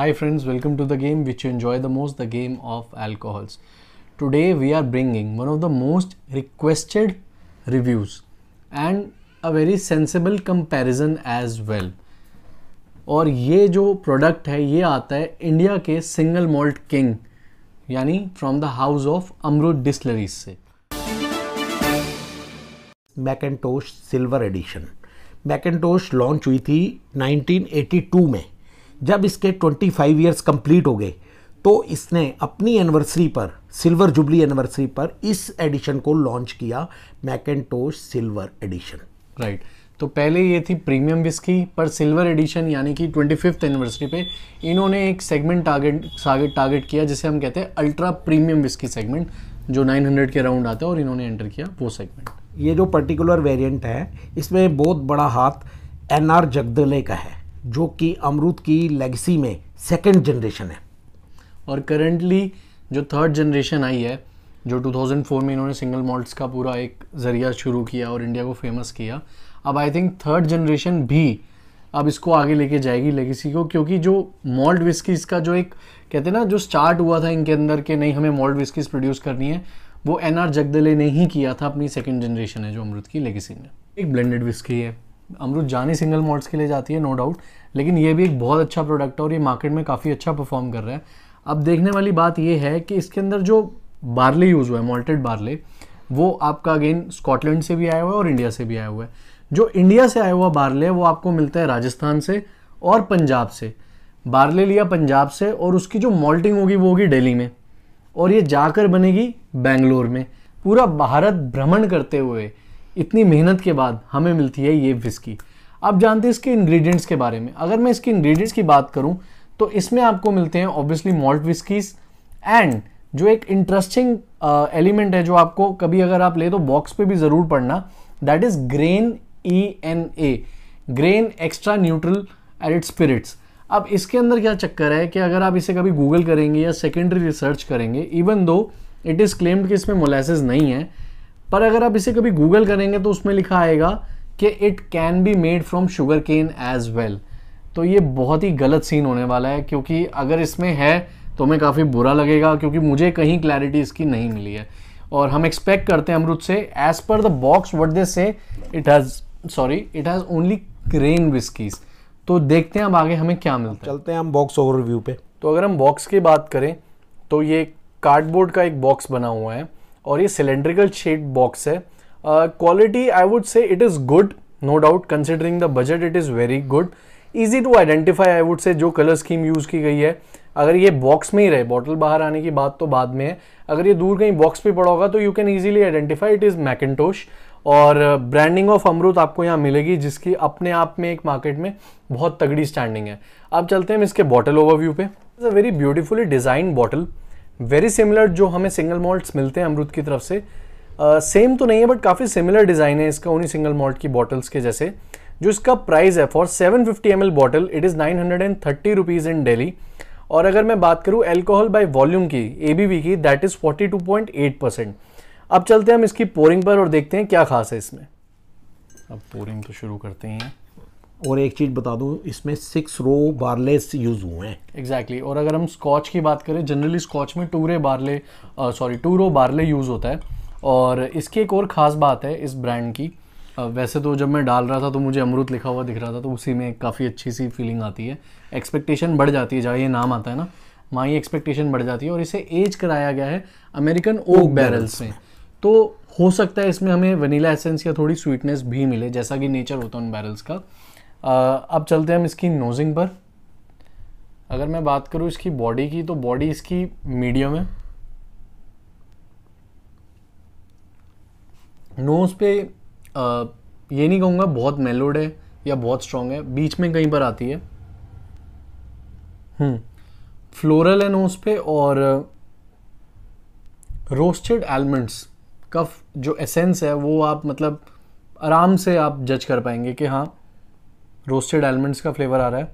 Hi friends, welcome to the game which you enjoy the most, the game of alcohols. Today we are bringing one of the most requested reviews and a very sensible comparison as well. और ये जो product है ये आता है India के single malt king यानी from the house of Amrut distilleries से MaQintosh silver edition MaQintosh launch हुई थी 1982 में जब इसके 25 ईयर्स कंप्लीट हो गए तो इसने अपनी एनिवर्सरी पर सिल्वर जुबली एनिवर्सरी पर इस एडिशन को लॉन्च किया मैकेटोश सिल्वर एडिशन राइट तो पहले ये थी प्रीमियम विस्की पर सिल्वर एडिशन यानी कि ट्वेंटी फिफ्थ एनिवर्सरी पे इन्होंने एक सेगमेंट टारगेट टारगेट किया जिसे हम कहते हैं अल्ट्रा प्रीमियम विस्की सेगमेंट जो 900 के अराउंड आते हैं और इन्होंने एंटर किया वो सेगमेंट ये जो पर्टिकुलर वेरिएंट है इसमें बहुत बड़ा हाथ एन आर जगदले का है जो कि अमरूद की लेगेसी में सेकेंड जनरेशन है और करेंटली जो थर्ड जनरेशन आई है जो 2004 में इन्होंने सिंगल मॉल्ट्स का पूरा एक ज़रिया शुरू किया और इंडिया को फेमस किया अब आई थिंक थर्ड जनरेशन भी अब इसको आगे लेके जाएगी लेगेसी को क्योंकि जो मॉल्ट विस्कीज़ का जो एक कहते हैं ना जो स्टार्ट हुआ था इनके अंदर के नहीं हमें मॉल्ट विस्कीज़ प्रोड्यूस करनी है वो एन आर जगदले ने ही किया था अपनी सेकेंड जनरेशन है जो अमृत की लेगेसी ने एक ब्लेंडेड विस्की है अमरूद जानी सिंगल मॉड्स के लिए जाती है नो डाउट लेकिन ये भी एक बहुत अच्छा प्रोडक्ट है और ये मार्केट में काफ़ी अच्छा परफॉर्म कर रहा है अब देखने वाली बात ये है कि इसके अंदर जो बार्ले यूज़ हुआ है मॉल्टेड बार्ले वो आपका अगेन स्कॉटलैंड से भी आया हुआ है और इंडिया से भी आया हुआ है जो इंडिया से आया हुआ बार्ले है वो आपको मिलता है राजस्थान से और पंजाब से बार्ले लिया पंजाब से और उसकी जो मॉल्टिंग होगी वो होगी डेली में और ये जाकर बनेगी बेंगलोर में पूरा भारत भ्रमण करते हुए इतनी मेहनत के बाद हमें मिलती है ये विस्की आप जानते हैं इसके इंग्रेडिएंट्स के बारे में अगर मैं इसके इंग्रेडिएंट्स की बात करूं तो इसमें आपको मिलते हैं ऑब्वियसली मॉल्ट विस्कीज एंड जो एक इंटरेस्टिंग एलिमेंट uh, है जो आपको कभी अगर आप ले तो बॉक्स पे भी ज़रूर पढ़ना that is grain E N A grain extra neutral edit spirits अब इसके अंदर क्या चक्कर है कि अगर आप इसे कभी गूगल करेंगे या सेकेंडरी रिसर्च करेंगे even though it is claimed कि इसमें मोलेसेस नहीं है पर अगर आप इसे कभी गूगल करेंगे तो उसमें लिखा आएगा कि it can be made from sugar cane as well तो ये बहुत ही गलत सीन होने वाला है क्योंकि अगर इसमें है तो हमें काफ़ी बुरा लगेगा क्योंकि मुझे कहीं क्लैरिटी इसकी नहीं मिली है और हम एक्सपेक्ट करते हैं अमरुद से as per the box what they say it has sorry it has only grain whiskies तो देखते हैं अब आगे हमें क्या मिलता है चलते हैं हम बॉक्स ओवरव्यू पे तो अगर हम बॉक्स की बात करें तो ये कार्डबोर्ड का एक बॉक्स बना हुआ है और ये सिलेंड्रिकल शेप बॉक्स है quality I would say it is good no doubt considering the budget it is very good easy to identify I would say जो कलर स्कीम यूज़ की गई है अगर ये बॉक्स में ही रहे बॉटल बाहर आने की बात तो बाद में है अगर ये दूर कहीं बॉक्स पे पड़ा होगा तो you can easily identify it is MaQintosh और ब्रांडिंग ऑफ अमरूद आपको यहाँ मिलेगी जिसकी अपने आप में एक मार्केट में बहुत तगड़ी स्टैंडिंग है अब चलते हैं हम इसके बॉटल ओवरव्यू पे is a very beautifully design bottle very similar जो हमें सिंगल मॉल्ट मिलते हैं अमरूद की तरफ से सेम uh, तो नहीं है बट काफ़ी सिमिलर डिज़ाइन है इसका उन्हीं सिंगल मॉल्ट की बॉटल्स के जैसे जो इसका प्राइस है for 750 fifty M L bottle it is nine hundred and thirty rupees in Delhi और अगर मैं बात करूँ एल्कोहल बाय वॉल्यूम की ए बी वी की that is forty two point eight percent अब चलते हैं हम इसकी पोरिंग पर और देखते हैं क्या खास है इसमें अब पोरिंग तो शुरू करते हैं और एक चीज़ बता दूँ इसमें सिक्स रो बारलेस यूज़ हुए हैं एग्जैक्टली exactly. और अगर हम स्कॉच की बात करें जनरली स्कॉच में two ray barley sorry two row barley use होता है और इसकी एक और ख़ास बात है इस ब्रांड की uh, वैसे तो जब मैं डाल रहा था तो मुझे अमरुद लिखा हुआ दिख रहा था तो उसी में काफ़ी अच्छी सी फीलिंग आती है एक्सपेक्टेशन बढ़ जाती है जहाँ ये नाम आता है ना वहाँ ये एक्सपेक्टेशन बढ़ जाती है और इसे एज कराया गया है अमेरिकन ओक बैरल्स में तो हो सकता है इसमें हमें वनीला एसेंस या थोड़ी स्वीटनेस भी मिले जैसा कि नेचर होता है उन बैरल्स का अब चलते हैं हम इसकी नोजिंग पर अगर मैं बात करूँ इसकी बॉडी की तो बॉडी इसकी मीडियम है नोज़ पे आ, ये नहीं कहूँगा बहुत मेलोड है या बहुत स्ट्रांग है बीच में कहीं पर आती है फ्लोरल हम्म, है नोज़ पे और रोस्टेड एलमंड्स का जो एसेंस है वो आप मतलब आराम से आप जज कर पाएंगे कि हाँ रोस्टेड एलमंड्स का फ्लेवर आ रहा है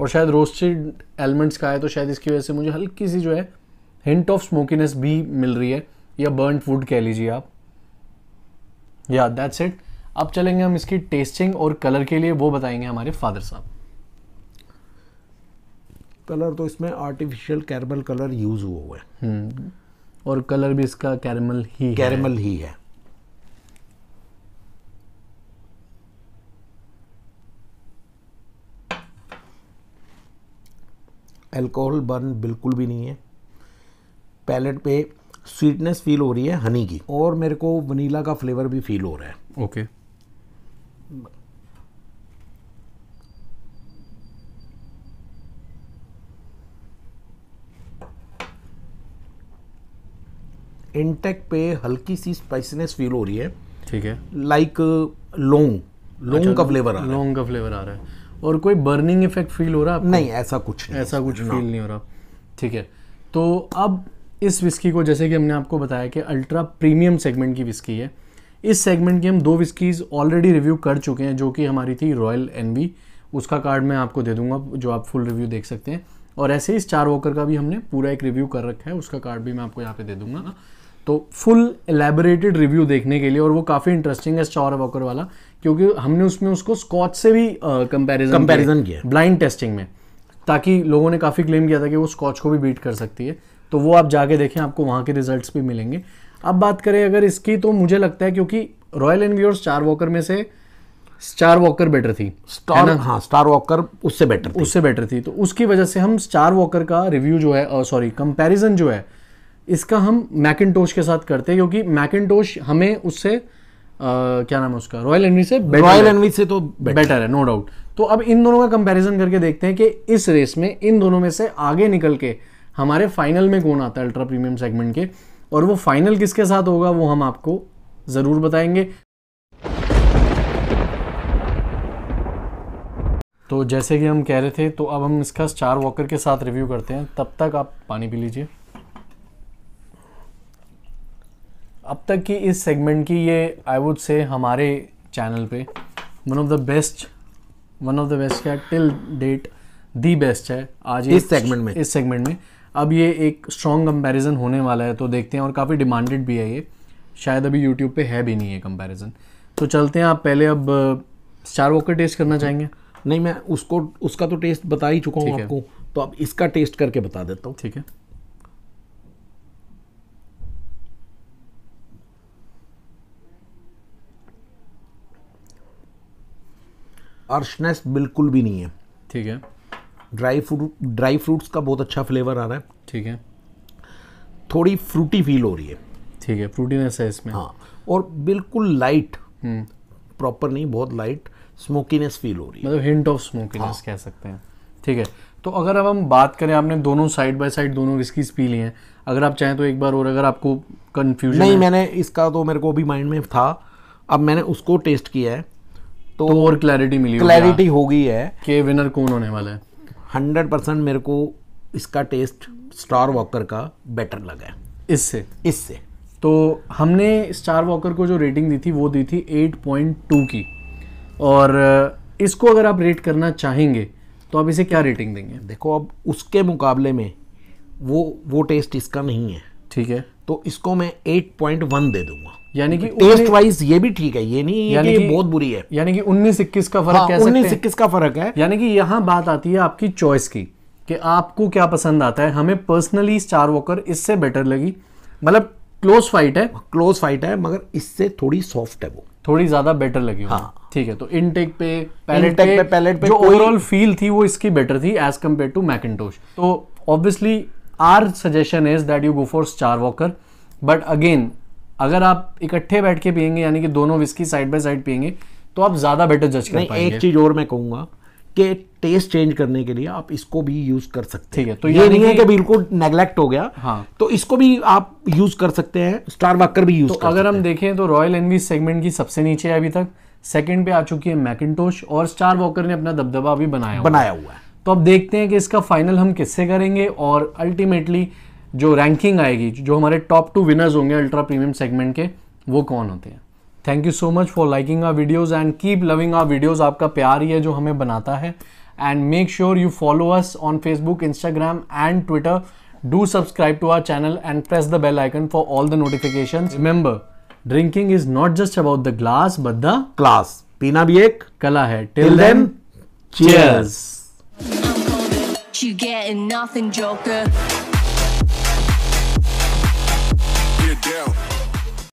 और शायद रोस्टेड एलमंड्स का है तो शायद इसकी वजह से मुझे हल्की सी जो है हिंट ऑफ स्मोकीनेस भी मिल रही है या बर्न वुड कह लीजिए आप या दैट्स इट अब चलेंगे हम इसकी टेस्टिंग और कलर के लिए वो बताएंगे हमारे फादर साहब कलर तो इसमें आर्टिफिशियल कैरमल कलर यूज़ हुआ हुआ है हम्म, और कलर भी इसका कैरमल ही कैरमल ही है अल्कोहल बर्न बिल्कुल भी नहीं है पैलेट पे स्वीटनेस फील हो रही है हनी की और मेरे को वनीला का फ्लेवर भी फील हो रहा है ओके okay. इनटेक पे हल्की सी स्पाइसीनेस फील हो रही है ठीक है लाइक लौंग लौंग अच्छा, का फ्लेवर आ रहा है लौंग का फ्लेवर आ रहा है और कोई बर्निंग इफेक्ट फील हो रहा है नहीं ऐसा कुछ नहीं ऐसा कुछ फील हाँ। नहीं हो रहा ठीक है तो अब इस विस्की को जैसे कि हमने आपको बताया कि अल्ट्रा प्रीमियम सेगमेंट की विस्की है इस सेगमेंट की हम दो विस्कीज़ ऑलरेडी रिव्यू कर चुके हैं जो कि हमारी थी रॉयल एन उसका कार्ड मैं आपको दे दूंगा जो आप फुल रिव्यू देख सकते हैं और ऐसे ही इस चार वॉकर का भी हमने पूरा एक रिव्यू कर रखा है उसका कार्ड भी मैं आपको यहाँ पे दे दूंगा तो फुल एलेबोरेटेड रिव्यू देखने के लिए और वो काफ़ी इंटरेस्टिंग है स्टॉर वॉकर वाला क्योंकि हमने उसमें उसको स्कॉच से भी कंपेरिजन किया ब्लाइंड टेस्टिंग में ताकि लोगों ने काफ़ी क्लेम किया था कि वो स्कॉच को भी बीट कर सकती है तो वो आप जाके देखें आपको वहां के रिजल्ट भी मिलेंगे अब बात करें अगर इसकी तो मुझे लगता है क्योंकि रॉयल एनवी और स्टार वॉकर में से स्टार वॉकर बेटर थी स्टार हाँ स्टार वॉकर उससे बेटर उससे बेटर थी तो उसकी वजह से हम स्टार वॉकर का रिव्यू जो है सॉरी कंपैरिजन जो है इसका हम मैकिनटोश के साथ करते हैं क्योंकि मैकिनटोश हमें उससे आ, क्या नाम है उसका रॉयल एनवी से रॉयल एनवी से तो बेटर है नो डाउट तो अब इन दोनों का कंपैरिजन करके देखते हैं कि इस रेस में इन दोनों में से आगे निकल के हमारे फाइनल में कौन आता है अल्ट्रा प्रीमियम सेगमेंट के और वो फाइनल किसके साथ होगा वो हम आपको ज़रूर बताएंगे तो जैसे कि हम कह रहे थे तो अब हम इसका स्टार वॉकर के साथ रिव्यू करते हैं तब तक आप पानी पी लीजिए अब तक की इस सेगमेंट की ये आई वुड से हमारे चैनल पे one of the best one of the best क्या टिल डेट दी बेस्ट है आज इस सेगमेंट में इस सेगमेंट में अब ये एक स्ट्रॉन्ग कंपैरिजन होने वाला है तो देखते हैं और काफ़ी डिमांडेड भी है ये शायद अभी यूट्यूब पे है भी नहीं ये कंपैरिजन तो चलते हैं आप पहले अब स्टार वॉक का टेस्ट करना चाहेंगे नहीं मैं उसको उसका तो टेस्ट बता ही चुका हूँ आपको तो अब इसका टेस्ट करके बता देता हूँ ठीक है अर्शनेस बिल्कुल भी नहीं है ठीक है ड्राई फ्रूट ड्राई फ्रूट्स का बहुत अच्छा फ्लेवर आ रहा है ठीक है थोड़ी फ्रूटी फील हो रही है ठीक है फ्रूटीनेस है इसमें हाँ और बिल्कुल लाइट हम्म। प्रॉपर नहीं बहुत लाइट स्मोकीनेस फील हो रही है मतलब हिंट ऑफ स्मोकीनेस हाँ। कह सकते हैं ठीक है तो अगर अब हम बात करें आपने दोनों साइड बाय साइड दोनों विस्कीज पी लिए हैं अगर आप चाहें तो एक बार और अगर आपको कन्फ्यूजन नहीं मैंने इसका तो मेरे को अभी माइंड में था अब मैंने उसको टेस्ट किया है तो, तो और क्लैरिटी मिली क्लैरिटी हो गई है कि विनर कौन होने वाला है हंड्रेड परसेंट मेरे को इसका टेस्ट स्टार वॉकर का बेटर लगा है इससे इससे तो हमने स्टार वॉकर को जो रेटिंग दी थी वो दी थी 8.2 की और इसको अगर आप रेट करना चाहेंगे तो आप इसे क्या रेटिंग देंगे देखो अब उसके मुकाबले में वो वो टेस्ट इसका नहीं है ठीक है तो इसको मैं 8.1 दे दूंगा यानी कि टेस्ट वाइज ये भी ठीक है ये नहीं यानी कि बहुत बुरी है यानी कि उन्नीस इक्कीस का फर्क हाँ, उन्नीस इक्कीस का फर्क है यानी कि यहाँ बात आती है आपकी चॉइस की कि आपको क्या पसंद आता है हमें पर्सनली स्टार वॉकर इससे बेटर लगी मतलब क्लोज फाइट है क्लोज फाइट है मगर इससे थोड़ी सॉफ्ट है वो थोड़ी ज्यादा बेटर लगी हाँ ठीक है तो इनटेक पे पैलेट पे, पे पैलेट पे जो ओवरऑल फील थी वो इसकी बेटर थी एज कम्पेयर टू मैकिनटोश तो obviously our suggestion is that you go for Star Walker but again अगर आप इकट्ठे बैठ के पियेंगे यानी कि दोनों विस्की साइड बाय साइड पियेंगे तो आप ज़्यादा बेटर जज कर पाएंगे एक चीज़ और मैं कहूंगा कि टेस्ट चेंज करने के लिए आप इसको भी यूज कर सकते हैं तो ये नहीं है कि बिल्कुल नेग्लेक्ट हो गया हाँ तो इसको भी आप यूज कर सकते हैं स्टार वाकर भी यूज तो कर अगर हम देखें तो रॉयल एनवी सेगमेंट की सबसे नीचे है अभी तक सेकंड पे आ चुकी है मैकिनटोश और स्टार वॉकर ने अपना दबदबा भी बनाया बनाया हुआ है तो अब देखते हैं कि इसका फाइनल हम किससे करेंगे और अल्टीमेटली जो रैंकिंग आएगी जो हमारे टॉप टू विनर्स होंगे अल्ट्रा प्रीमियम सेगमेंट के वो कौन होते हैं thank you so much for liking our videos and keep loving our videos आपका प्यार ही है जो हमें बनाता है and make sure you follow us on Facebook Instagram and Twitter do subscribe to our channel and press the bell icon for all the notification remember drinking is not just about the glass but the class पीना भी एक कला है till then cheers down.